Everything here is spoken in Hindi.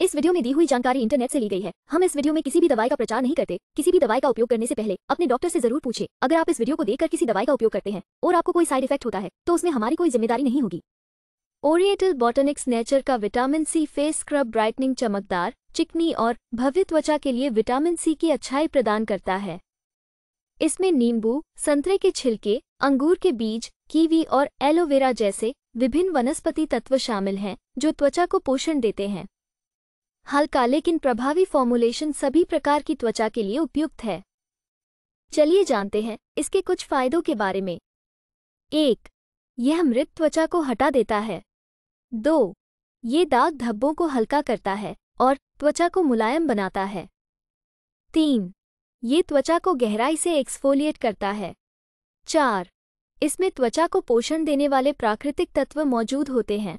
इस वीडियो में दी हुई जानकारी इंटरनेट से ली गई है हम इस वीडियो में किसी भी दवाई का प्रचार नहीं करते किसी भी दवाई का उपयोग करने से पहले अपने डॉक्टर से जरूर पूछे अगर आप इस वीडियो को देखकर किसी दवाई का उपयोग करते हैं और आपको कोई साइड इफेक्ट होता है तो उसमें हमारी कोई जिम्मेदारी नहीं होगी ओरिएटल बॉटनिक्स नेचर का vitamin C face scrub brightening चमकदार चिकनी और भव्य त्वचा के लिए विटामिन सी की अच्छाई प्रदान करता है इसमें नींबू संतरे के छिलके अंगूर के बीज कीवी और एलोवेरा जैसे विभिन्न वनस्पति तत्व शामिल हैं जो त्वचा को पोषण देते हैं हल्का लेकिन प्रभावी फॉर्मुलेशन सभी प्रकार की त्वचा के लिए उपयुक्त है चलिए जानते हैं इसके कुछ फायदों के बारे में एक यह मृत त्वचा को हटा देता है दो ये दाग धब्बों को हल्का करता है और त्वचा को मुलायम बनाता है तीन ये त्वचा को गहराई से एक्सफोलिएट करता है चार इसमें त्वचा को पोषण देने वाले प्राकृतिक तत्व मौजूद होते हैं